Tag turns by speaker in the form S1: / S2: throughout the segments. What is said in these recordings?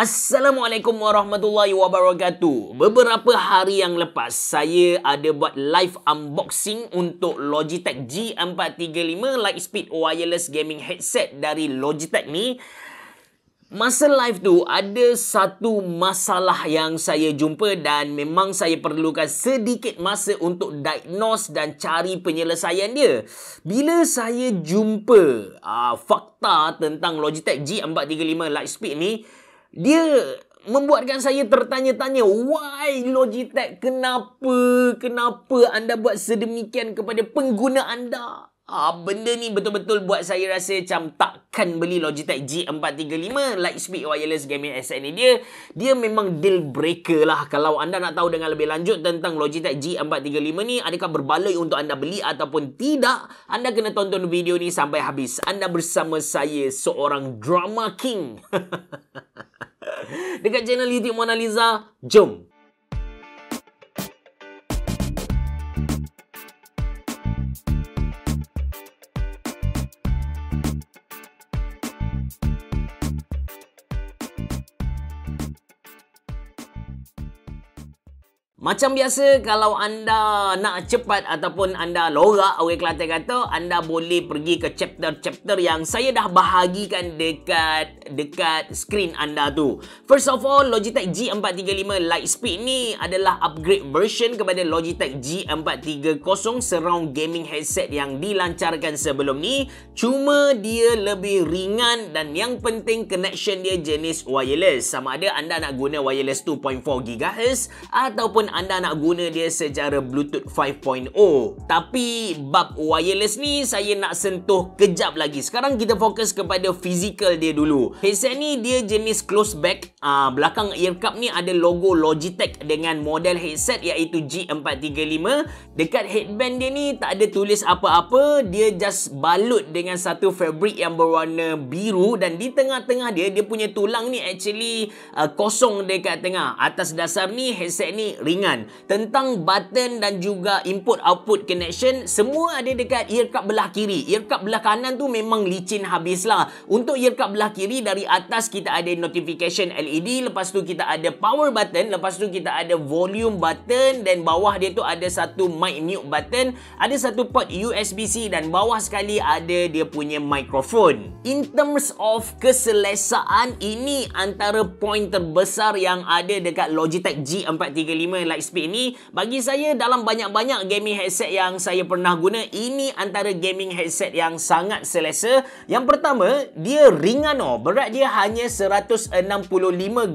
S1: Assalamualaikum warahmatullahi wabarakatuh. Beberapa hari yang lepas saya ada buat live unboxing untuk Logitech G435 Lightspeed Wireless Gaming Headset dari Logitech ni. Masa live tu ada satu masalah yang saya jumpa dan memang saya perlukan sedikit masa untuk diagnose dan cari penyelesaian dia. Bila saya jumpa uh, fakta tentang Logitech G435 Lightspeed ni, dia membuatkan saya tertanya-tanya why Logitech kenapa kenapa anda buat sedemikian kepada pengguna anda ah benda ni betul-betul buat saya rasa macam takkan beli Logitech G435 Lightspeed Wireless Gaming SN ni dia dia memang deal breaker lah kalau anda nak tahu dengan lebih lanjut tentang Logitech G435 ni adakah berbaloi untuk anda beli ataupun tidak anda kena tonton video ni sampai habis anda bersama saya seorang drama king dekat channel YouTube Mona Lisa. Jom Macam biasa, kalau anda nak cepat ataupun anda lorak, orang Kelantan kata, anda boleh pergi ke chapter-chapter yang saya dah bahagikan dekat dekat screen anda tu. First of all, Logitech G435 Lightspeed ni adalah upgrade version kepada Logitech G430 surround gaming headset yang dilancarkan sebelum ni. Cuma dia lebih ringan dan yang penting connection dia jenis wireless. Sama ada anda nak guna wireless 2.4 GHz ataupun anda nak guna dia secara Bluetooth 5.0. Tapi bab wireless ni saya nak sentuh kejap lagi. Sekarang kita fokus kepada physical dia dulu. Headset ni dia jenis close back. Ah belakang ear cup ni ada logo Logitech dengan model headset iaitu G435. Dekat headband dia ni tak ada tulis apa-apa. Dia just balut dengan satu fabric yang berwarna biru dan di tengah-tengah dia dia punya tulang ni actually uh, kosong dekat tengah. Atas dasar ni headset ni ring ringan tentang button dan juga input output connection semua ada dekat earcup belah kiri earcup belah kanan tu memang licin habis lah untuk earcup belah kiri dari atas kita ada notification LED lepas tu kita ada power button lepas tu kita ada volume button dan bawah dia tu ada satu mic mute button ada satu port USB-C dan bawah sekali ada dia punya microphone in terms of keselesaan ini antara point terbesar yang ada dekat Logitech G435 Lightspeed ni bagi saya dalam banyak-banyak gaming headset yang saya pernah guna ini antara gaming headset yang sangat selesa yang pertama dia ringan oh berat dia hanya 165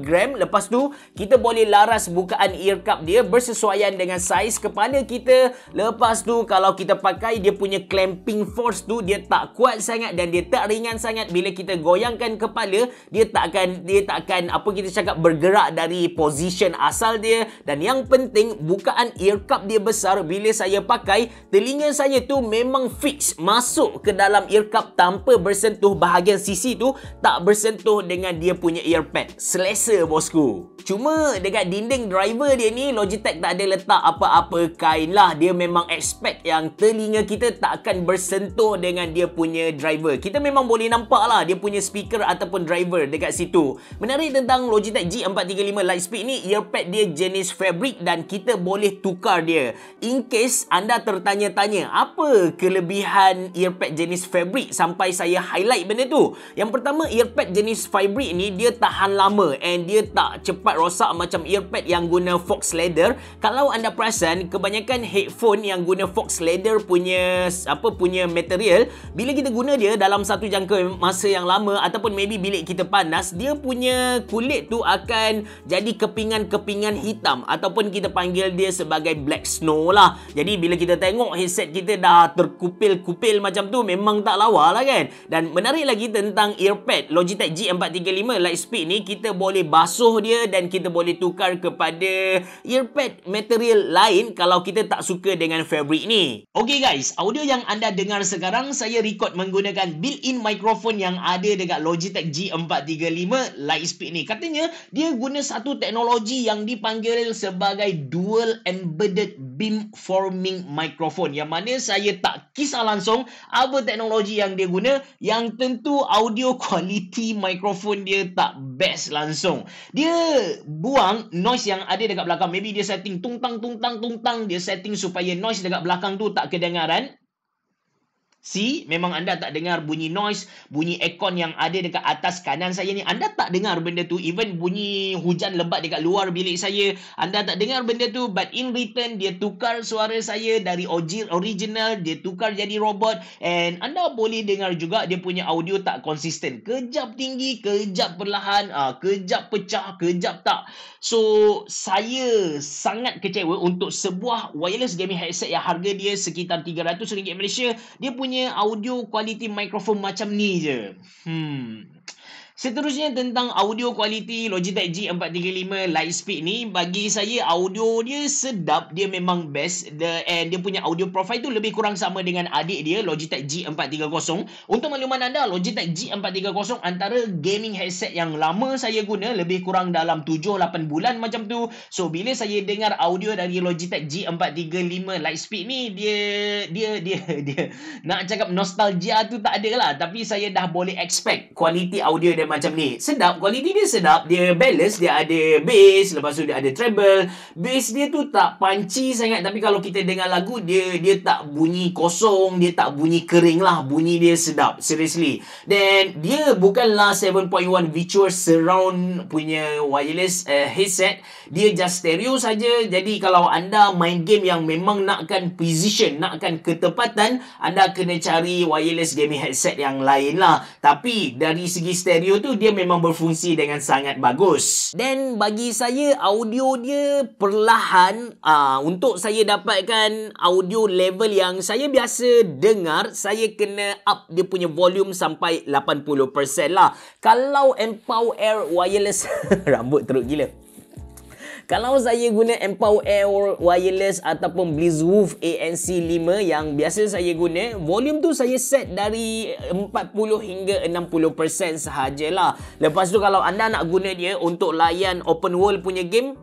S1: gram lepas tu kita boleh laras bukaan ear cup dia bersesuaian dengan saiz kepala kita lepas tu kalau kita pakai dia punya clamping force tu dia tak kuat sangat dan dia tak ringan sangat bila kita goyangkan kepala dia takkan dia takkan apa kita cakap bergerak dari position asal dia dan yang penting bukaan ear cup dia besar bila saya pakai telinga saya tu memang fix masuk ke dalam ear cup tanpa bersentuh bahagian sisi tu tak bersentuh dengan dia punya ear pad selesa bosku cuma dekat dinding driver dia ni Logitech tak ada letak apa-apa kain lah dia memang expect yang telinga kita tak akan bersentuh dengan dia punya driver kita memang boleh nampak lah dia punya speaker ataupun driver dekat situ menarik tentang Logitech G435 Lightspeed ni earpad dia jenis fabric dan kita boleh tukar dia. In case anda tertanya-tanya apa kelebihan earpad jenis fabric sampai saya highlight benda tu. Yang pertama earpad jenis fabric ni dia tahan lama and dia tak cepat rosak macam earpad yang guna fox leather. Kalau anda perasan kebanyakan headphone yang guna fox leather punya apa punya material bila kita guna dia dalam satu jangka masa yang lama ataupun maybe bilik kita panas dia punya kulit tu akan jadi kepingan-kepingan hitam ataupun pun kita panggil dia sebagai black snow lah. Jadi bila kita tengok headset kita dah terkupil-kupil macam tu memang tak lawa lah kan. Dan menarik lagi tentang earpad Logitech G435 Lightspeed ni kita boleh basuh dia dan kita boleh tukar kepada earpad material lain kalau kita tak suka dengan fabric ni. Okay guys, audio yang anda dengar sekarang saya record menggunakan built-in microphone yang ada dekat Logitech G435 Lightspeed ni. Katanya dia guna satu teknologi yang dipanggil sebagai sebagai dual embedded beam forming microphone yang mana saya tak kisah langsung apa teknologi yang dia guna yang tentu audio quality microphone dia tak best langsung dia buang noise yang ada dekat belakang maybe dia setting tungtang tungtang tungtang dia setting supaya noise dekat belakang tu tak kedengaran Si, memang anda tak dengar bunyi noise, bunyi aircon yang ada dekat atas kanan saya ni. Anda tak dengar benda tu. Even bunyi hujan lebat dekat luar bilik saya. Anda tak dengar benda tu. But in return, dia tukar suara saya dari original. Dia tukar jadi robot. And anda boleh dengar juga dia punya audio tak konsisten. Kejap tinggi, kejap perlahan, uh, kejap pecah, kejap tak. So, saya sangat kecewa untuk sebuah wireless gaming headset yang harga dia sekitar RM300 Malaysia. Dia punya audio quality microphone macam ni je. Hmm, Seterusnya tentang audio quality Logitech G435 Lightspeed ni bagi saya audio dia sedap dia memang best The, and eh, dia punya audio profile tu lebih kurang sama dengan adik dia Logitech G430 untuk makluman anda Logitech G430 antara gaming headset yang lama saya guna lebih kurang dalam 7-8 bulan macam tu so bila saya dengar audio dari Logitech G435 Lightspeed ni dia dia dia dia, dia. nak cakap nostalgia tu tak ada lah tapi saya dah boleh expect quality audio dia dia macam ni Sedap Kualiti dia sedap Dia balance Dia ada bass Lepas tu dia ada treble Bass dia tu tak panci sangat Tapi kalau kita dengar lagu Dia dia tak bunyi kosong Dia tak bunyi kering lah Bunyi dia sedap Seriously Dan dia bukanlah 7.1 virtual surround Punya wireless uh, headset Dia just stereo saja. Jadi kalau anda main game yang memang nakkan position Nakkan ketepatan Anda kena cari wireless gaming headset yang lain lah Tapi dari segi stereo tu dia memang berfungsi dengan sangat bagus. Dan bagi saya audio dia perlahan uh, untuk saya dapatkan audio level yang saya biasa dengar, saya kena up dia punya volume sampai 80% lah. Kalau Empower Air Wireless rambut teruk gila. Kalau saya guna Empower Air Wireless ataupun Blizzwoof ANC 5 yang biasa saya guna, volume tu saya set dari 40 hingga 60% sahajalah. Lepas tu kalau anda nak guna dia untuk layan open world punya game,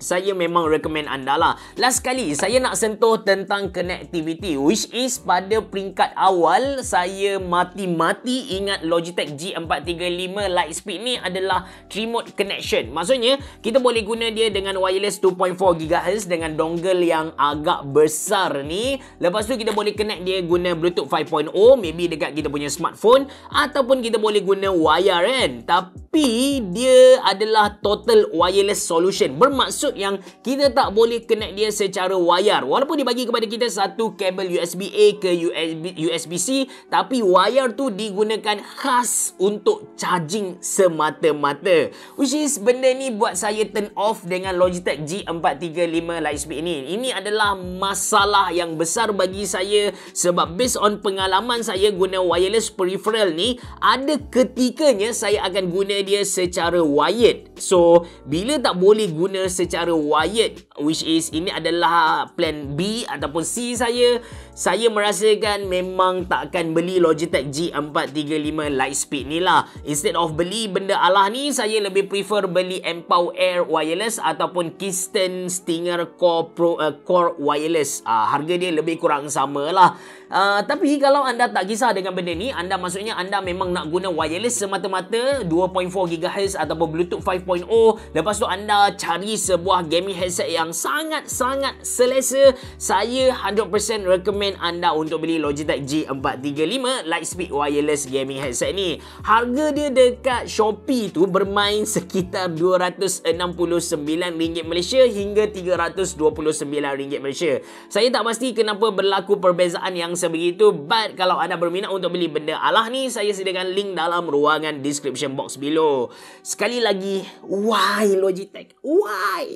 S1: saya memang recommend anda lah. Last sekali, saya nak sentuh tentang connectivity which is pada peringkat awal saya mati-mati ingat Logitech G435 Lightspeed ni adalah remote connection. Maksudnya, kita boleh guna dia dengan wireless 2.4 GHz dengan dongle yang agak besar ni. Lepas tu kita boleh connect dia guna Bluetooth 5.0 maybe dekat kita punya smartphone ataupun kita boleh guna wire kan. Tapi dia adalah total wireless solution. Bermaksud termasuk yang kita tak boleh connect dia secara wayar walaupun dibagi kepada kita satu kabel USB A ke USB USB C tapi wayar tu digunakan khas untuk charging semata-mata which is benda ni buat saya turn off dengan Logitech G435 Lightspeed ini ini adalah masalah yang besar bagi saya sebab based on pengalaman saya guna wireless peripheral ni ada ketikanya saya akan guna dia secara wired so bila tak boleh guna secara secara wired which is ini adalah plan B ataupun C saya saya merasakan memang takkan beli Logitech G435 Lightspeed ni lah instead of beli benda alah ni saya lebih prefer beli Empow Air Wireless ataupun Kisten Stinger Core Pro uh, Core Wireless uh, harga dia lebih kurang sama lah uh, tapi kalau anda tak kisah dengan benda ni anda maksudnya anda memang nak guna wireless semata-mata 2.4 GHz ataupun Bluetooth 5.0 lepas tu anda cari sebuah sebuah gaming headset yang sangat-sangat selesa saya 100% recommend anda untuk beli Logitech G435 Lightspeed Wireless Gaming Headset ni harga dia dekat Shopee tu bermain sekitar RM269 Malaysia hingga RM329 Malaysia saya tak pasti kenapa berlaku perbezaan yang sebegitu but kalau anda berminat untuk beli benda alah ni saya sediakan link dalam ruangan description box below sekali lagi why Logitech why